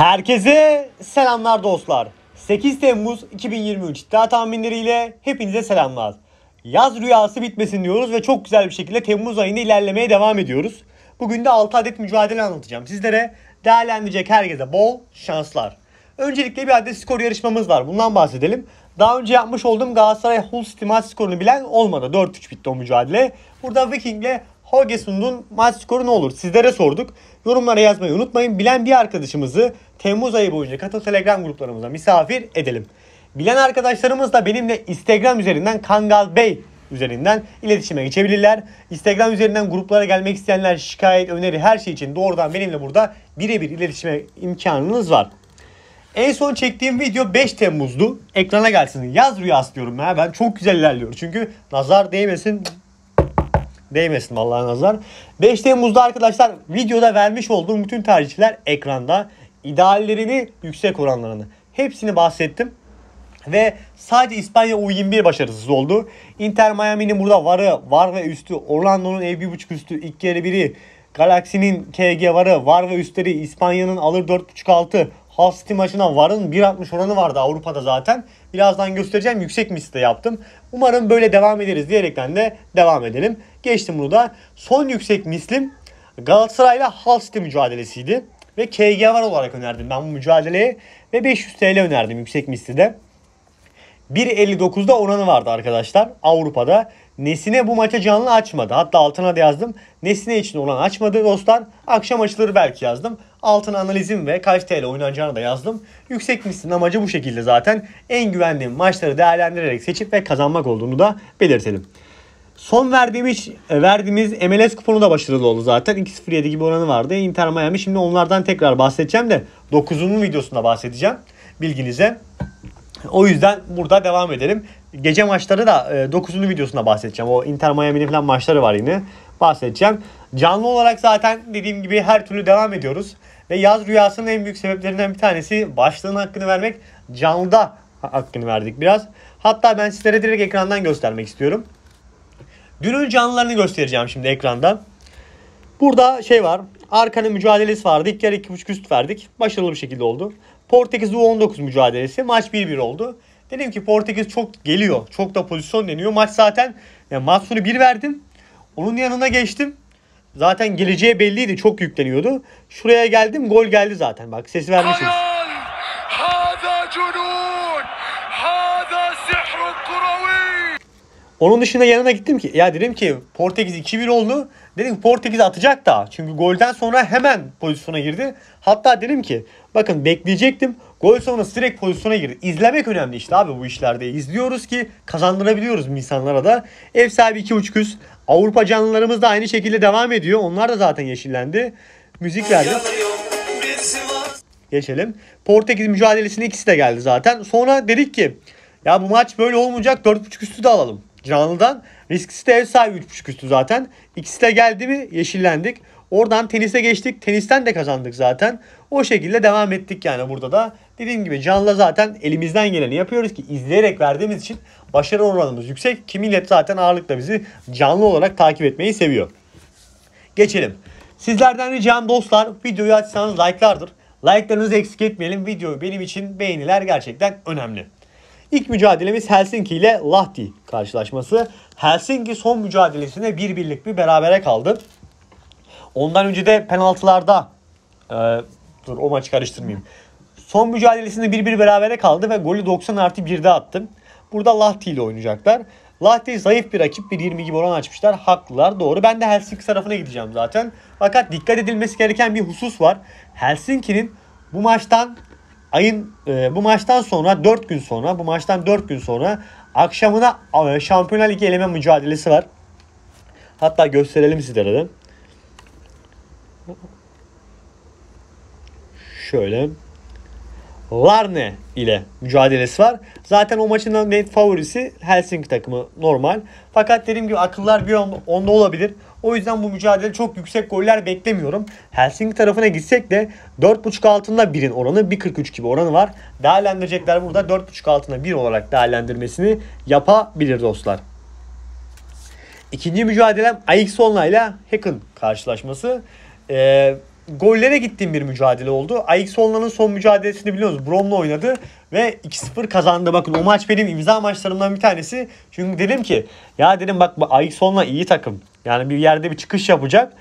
Herkese selamlar dostlar. 8 Temmuz 2023 iddia tahminleriyle hepinize selamlar. Yaz rüyası bitmesin diyoruz ve çok güzel bir şekilde Temmuz ayında ilerlemeye devam ediyoruz. Bugün de 6 adet mücadele anlatacağım sizlere. Değerlendirecek herkese bol şanslar. Öncelikle bir adet skor yarışmamız var. Bundan bahsedelim. Daha önce yapmış olduğum Galatasaray Hull City maç skorunu bilen olmadı. 4-3 bitti o mücadele. Burada Viking'le Hogesund'un maç skoru ne olur? Sizlere sorduk. Yorumlara yazmayı unutmayın. Bilen bir arkadaşımızı Temmuz ayı boyunca katıl Telegram gruplarımıza misafir edelim. Bilen arkadaşlarımız da benimle Instagram üzerinden Kangal Bey üzerinden iletişime geçebilirler. Instagram üzerinden gruplara gelmek isteyenler şikayet, öneri her şey için doğrudan benimle burada birebir iletişime imkanınız var. En son çektiğim video 5 Temmuz'du. Ekrana gelsin. Yaz rüyası diyorum ya. Ben çok güzel ilerliyorum Çünkü nazar değmesin. Değmesin vallahi nazar. 5 Temmuz'da arkadaşlar videoda vermiş olduğum bütün tercihler ekranda ideallerini, yüksek oranlarını. Hepsini bahsettim. Ve sadece İspanya U21 başarısız oldu. Inter Miami'nin burada varı, var ve üstü, Orlando'nun ev 1.5 üstü, ilk yarı biri, Galaxy'nin KG varı, var ve üstleri, İspanya'nın alır 4.5 altı, Hull City maçına varın 1.60 oranı vardı Avrupa'da zaten. Birazdan göstereceğim yüksek misli yaptım. Umarım böyle devam ederiz diyerekten de devam edelim. Geçtim bunu da. Son yüksek mislim Galatasaray'la Hull City mücadelesiydi ve KG var olarak önerdim ben bu mücadeleyi ve 500 TL önerdim yüksek mislide. 1.59'da oranı vardı arkadaşlar Avrupa'da. Nesine bu maça canlı açmadı. Hatta altına da yazdım. Nesine için olan açmadı dostlar. Akşam açılır belki yazdım. Altına analizim ve kaç TL oynanacağını da yazdım. Yüksek mislinin amacı bu şekilde zaten. En güvendiğim maçları değerlendirerek seçip ve kazanmak olduğunu da belirtelim. Son verdiğimiz e, verdiğimiz MLS kuponu da başarılı oldu zaten. 2-0-7 gibi oranı vardı. Inter Miami şimdi onlardan tekrar bahsedeceğim de 9'unun videosunda bahsedeceğim bilginize. O yüzden burada devam edelim. Gece maçları da 9'unun e, videosunda bahsedeceğim. O Inter Miami'nin falan maçları var yine. Bahsedeceğim. Canlı olarak zaten dediğim gibi her türlü devam ediyoruz. Ve yaz rüyasının en büyük sebeplerinden bir tanesi başlığın hakkını vermek. Canlıda hakkını verdik biraz. Hatta ben sizlere direkt ekrandan göstermek istiyorum. Günün canlılarını göstereceğim şimdi ekranda. Burada şey var. Arkanın mücadelesi vardı. İlk yarı 2.5 üst verdik. Başarılı bir şekilde oldu. Portekiz U19 mücadelesi. Maç 1-1 oldu. Dedim ki Portekiz çok geliyor. Çok da pozisyon deniyor. Maç zaten yani maç sonu 1 verdim. Onun yanına geçtim. Zaten geleceği belliydi. Çok yükleniyordu. Şuraya geldim. Gol geldi zaten. Bak sesi vermişiz. Onun dışında yanına gittim ki ya dedim ki Portekiz 2-1 oldu. Dedim Portekiz atacak da. Çünkü golden sonra hemen pozisyona girdi. Hatta dedim ki bakın bekleyecektim. Gol sonra direkt pozisyona girdi. İzlemek önemli işte abi bu işlerde. İzliyoruz ki kazandırabiliyoruz insanlara da. Ev sahibi 2.5 üst. Avrupa canlılarımız da aynı şekilde devam ediyor. Onlar da zaten yeşillendi. Müzik verdi. Geçelim. Portekiz mücadelesinin ikisi de geldi zaten. Sonra dedik ki ya bu maç böyle olmayacak 4.5 üstü de alalım canlıdan. Risksiz de ev sahibi 3.5 üstü zaten. İkisi de geldi mi yeşillendik. Oradan tenise geçtik. Tenisten de kazandık zaten. O şekilde devam ettik yani burada da. Dediğim gibi canlı zaten elimizden geleni yapıyoruz ki izleyerek verdiğimiz için başarı oranımız yüksek. Ki millet zaten ağırlıkla bizi canlı olarak takip etmeyi seviyor. Geçelim. Sizlerden ricam dostlar videoyu açsanız like'lardır. Like'larınızı eksik etmeyelim. Videoyu benim için beğeniler gerçekten önemli. İlk mücadelemiz Helsinki ile Lahti karşılaşması. Helsinki son mücadelesinde bir birlik bir berabere kaldı. Ondan önce de penaltılarda e, dur o maçı karıştırmayayım. Son mücadelesinde bir bir berabere kaldı ve golü 90 artı 1'de attım. Burada Lahti ile oynayacaklar. Lahti zayıf bir rakip. 1.20 gibi oran açmışlar. Haklılar. Doğru. Ben de Helsinki tarafına gideceğim zaten. Fakat dikkat edilmesi gereken bir husus var. Helsinki'nin bu maçtan ayın e, bu maçtan sonra 4 gün sonra bu maçtan 4 gün sonra akşamına e, Şampiyonlar Ligi eleme mücadelesi var. Hatta gösterelim sizlere de. Şöyle. Larne ile mücadelesi var. Zaten o maçın net favorisi Helsinki takımı normal. Fakat dediğim gibi akıllar bir onda olabilir. O yüzden bu mücadele çok yüksek goller beklemiyorum. Helsinki tarafına gitsek de 4.5 altında 1'in oranı 1.43 gibi oranı var. Değerlendirecekler burada 4.5 altında 1 olarak değerlendirmesini yapabilir dostlar. İkinci mücadelem Aix Solna ile Hacken karşılaşması. Ee, gollere gittiğim bir mücadele oldu. Ajax Hollanda'nın son mücadelesini biliyoruz. Brom'la oynadı ve 2-0 kazandı. Bakın o maç benim imza maçlarımdan bir tanesi. Çünkü dedim ki ya dedim bak Ajax Hollanda iyi takım. Yani bir yerde bir çıkış yapacak.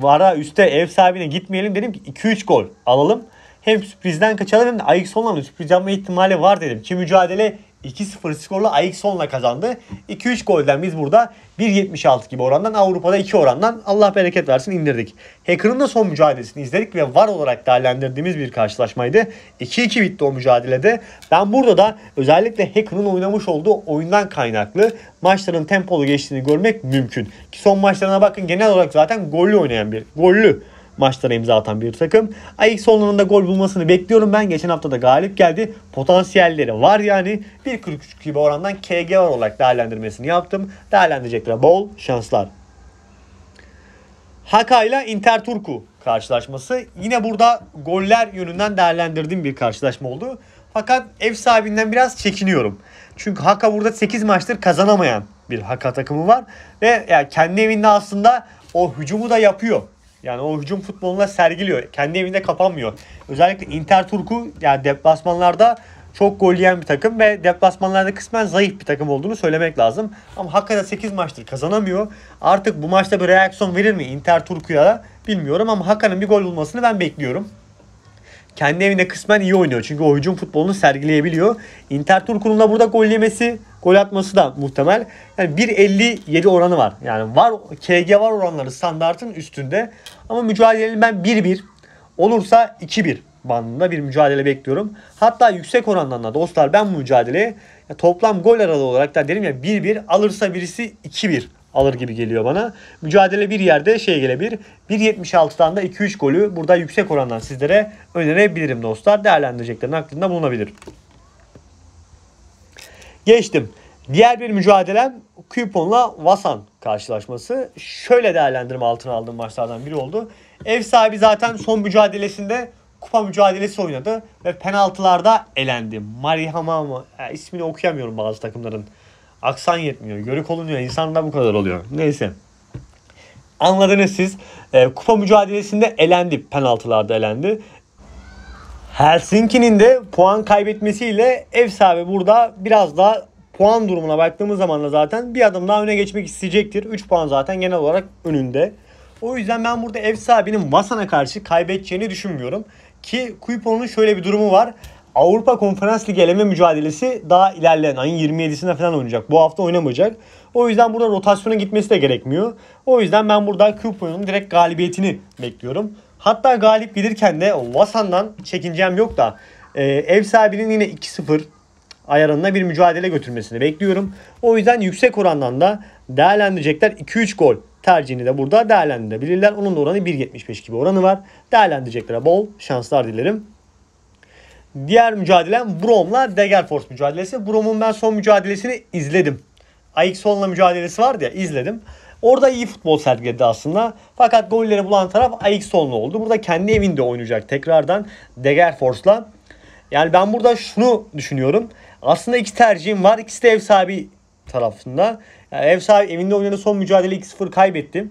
Vara üstte ev sahibine gitmeyelim dedim ki 2-3 gol alalım. Hem sürprizden kaçalım hem de Ajax Hollanda'nın sürpriz yapma ihtimali var dedim. Ki mücadele 2-0 skorla Ajax Holanda kazandı. 2-3 golden biz burada 1.76 gibi orandan Avrupa'da 2 orandan Allah bereket versin indirdik. Hacker'ın da son mücadelesini izledik ve var olarak değerlendirdiğimiz bir karşılaşmaydı. 2-2 bitti o mücadelede. Ben burada da özellikle Hacker'ın oynamış olduğu oyundan kaynaklı maçların tempolu geçtiğini görmek mümkün. Ki son maçlarına bakın genel olarak zaten gollü oynayan bir gollü maçlara imza atan bir takım. Ayık sonlarında gol bulmasını bekliyorum ben. Geçen hafta da galip geldi. Potansiyelleri var yani. 1.43 gibi orandan KG olarak değerlendirmesini yaptım. Değerlendirecekler bol şanslar. Haka ile Inter Turku karşılaşması. Yine burada goller yönünden değerlendirdiğim bir karşılaşma oldu. Fakat ev sahibinden biraz çekiniyorum. Çünkü Haka burada 8 maçtır kazanamayan bir Haka takımı var. Ve yani kendi evinde aslında o hücumu da yapıyor. Yani o hücum futboluna sergiliyor. Kendi evinde kapanmıyor. Özellikle Inter Turku yani deplasmanlarda çok gol yiyen bir takım ve deplasmanlarda kısmen zayıf bir takım olduğunu söylemek lazım. Ama hakikaten 8 maçtır kazanamıyor. Artık bu maçta bir reaksiyon verir mi Inter Turku'ya bilmiyorum ama Hakan'ın bir gol bulmasını ben bekliyorum kendi evinde kısmen iyi oynuyor. Çünkü o hücum futbolunu sergileyebiliyor. Inter Turku'nun da burada gol yemesi, gol atması da muhtemel. Yani 1.57 oranı var. Yani var KG var oranları standartın üstünde. Ama mücadelenin ben 1-1 olursa 2-1 bandında bir mücadele bekliyorum. Hatta yüksek orandan da dostlar ben bu mücadeleye toplam gol aralığı olarak da derim ya 1-1 alırsa birisi 2-1 alır gibi geliyor bana. Mücadele bir yerde şey gelebilir. 1.76'dan da 2-3 golü burada yüksek orandan sizlere önerebilirim dostlar. Değerlendireceklerin aklında bulunabilir. Geçtim. Diğer bir mücadelem Kupon'la Vasan karşılaşması. Şöyle değerlendirme altına aldığım maçlardan biri oldu. Ev sahibi zaten son mücadelesinde kupa mücadelesi oynadı ve penaltılarda elendi. Marihama mı? E, ismini okuyamıyorum bazı takımların Aksan yetmiyor. Görük olunuyor. İnsanda bu kadar oluyor. Neyse. Anladınız siz. E, kupa mücadelesinde elendi. Penaltılarda elendi. Helsinki'nin de puan kaybetmesiyle ev sahibi burada biraz daha puan durumuna baktığımız zaman da zaten bir adım daha öne geçmek isteyecektir. 3 puan zaten genel olarak önünde. O yüzden ben burada ev sahibinin Vasan'a karşı kaybedeceğini düşünmüyorum. Ki Kuipo'nun şöyle bir durumu var. Avrupa Konferans Ligi eleme mücadelesi daha ilerleyen ayın 27'sinde falan oynayacak. Bu hafta oynamayacak. O yüzden burada rotasyona gitmesi de gerekmiyor. O yüzden ben burada Kıbrıs'ın direkt galibiyetini bekliyorum. Hatta galip gelirken de Vasan'dan çekincem yok da e, ev sahibinin yine 2-0 ayarında bir mücadele götürmesini bekliyorum. O yüzden yüksek orandan da değerlendirecekler 2-3 gol tercihini de burada değerlendirebilirler. Onun da oranı 1.75 gibi oranı var. Değerlendireceklere bol şanslar dilerim. Diğer mücadelem Brom'la Degerfors mücadelesi. Brom'un ben son mücadelesini izledim. Sonla mücadelesi vardı ya izledim. Orada iyi futbol sergiledi aslında. Fakat golleri bulan taraf Aixon'la oldu. Burada kendi evinde oynayacak tekrardan Degerfors'la. Yani ben burada şunu düşünüyorum. Aslında iki tercihim var. İkisi de ev sahibi tarafında. Yani ev sahibi evinde oynadığı son mücadele 2-0 kaybetti.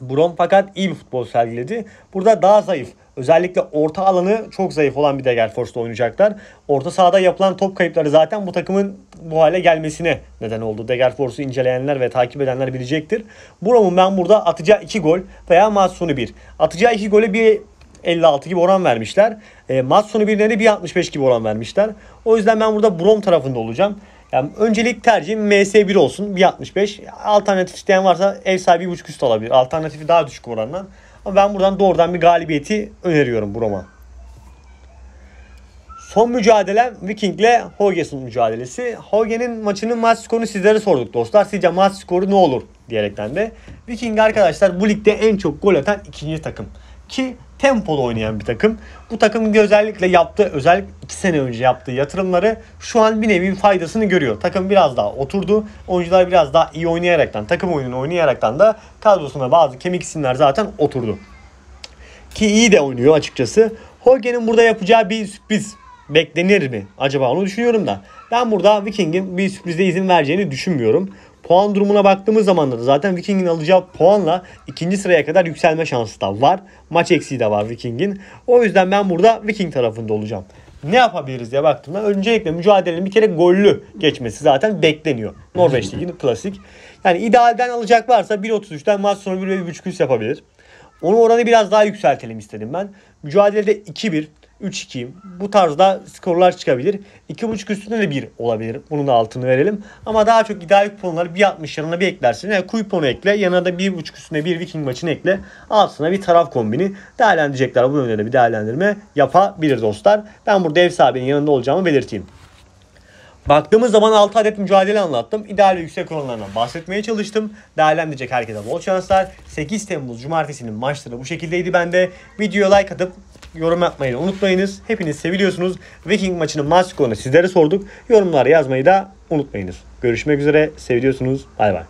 Brom fakat iyi bir futbol sergiledi. Burada daha zayıf. Özellikle orta alanı çok zayıf olan bir Degerfors'ta oynayacaklar. Orta sahada yapılan top kayıpları zaten bu takımın bu hale gelmesine neden oldu. Degerfors'u inceleyenler ve takip edenler bilecektir. Brom'un ben burada atacağı 2 gol veya maç sonu 1. Atacağı 2 gole bir 56 gibi oran vermişler. E, maç sonu bir 65 gibi oran vermişler. O yüzden ben burada Brom tarafında olacağım. Yani öncelik tercihim MS1 olsun 1.65. Alternatif isteyen varsa ev sahibi 1.5 üst alabilir. Alternatifi daha düşük orandan ama ben buradan doğrudan bir galibiyeti öneriyorum bu Roma. Son mücadelem Viking'le Hoges'un mücadelesi. Hoge'nin maçının maç skorunu sizlere sorduk dostlar. Sizce maç skoru ne olur diyerekten de. Viking arkadaşlar bu ligde en çok gol atan ikinci takım. Ki tempolu oynayan bir takım. Bu takım özellikle yaptığı, özellikle 2 sene önce yaptığı yatırımları şu an bir nevi faydasını görüyor. Takım biraz daha oturdu. Oyuncular biraz daha iyi oynayaraktan, takım oyununu oynayaraktan da kadrosuna bazı kemik isimler zaten oturdu. Ki iyi de oynuyor açıkçası. Hoge'nin burada yapacağı bir sürpriz beklenir mi? Acaba onu düşünüyorum da. Ben burada Viking'in bir sürprize izin vereceğini düşünmüyorum. Puan durumuna baktığımız zaman da zaten Viking'in alacağı puanla ikinci sıraya kadar yükselme şansı da var. Maç eksiği de var Viking'in. O yüzden ben burada Viking tarafında olacağım. Ne yapabiliriz diye baktığımda öncelikle mücadelenin bir kere gollü geçmesi zaten bekleniyor. Norveç Ligi'nin klasik. Yani idealden alacak varsa 1.33'ten maç sonu 1.5 üst yapabilir. Onu oranı biraz daha yükseltelim istedim ben. Mücadelede 2-1 3-2 bu tarzda skorlar çıkabilir. 2.5 üstünde de 1 olabilir. Bunun da altını verelim. Ama daha çok ideal kuponları bir 1.60 yanına bir eklersin. Yani kuponu ekle. Yanına da 1.5 üstüne bir Viking maçını ekle. Altına bir taraf kombini değerlendirecekler. Bu yönde de bir değerlendirme yapabilir dostlar. Ben burada ev sahibinin yanında olacağımı belirteyim. Baktığımız zaman 6 adet mücadele anlattım. İdeal ve yüksek oranlarından bahsetmeye çalıştım. Değerlendirecek herkese bol şanslar. 8 Temmuz Cumartesi'nin maçları bu şekildeydi bende. Videoya like atıp yorum yapmayı unutmayınız. Hepiniz seviliyorsunuz. Viking maçının maç skorunu sizlere sorduk. Yorumlar yazmayı da unutmayınız. Görüşmek üzere. Seviyorsunuz. Bay bay.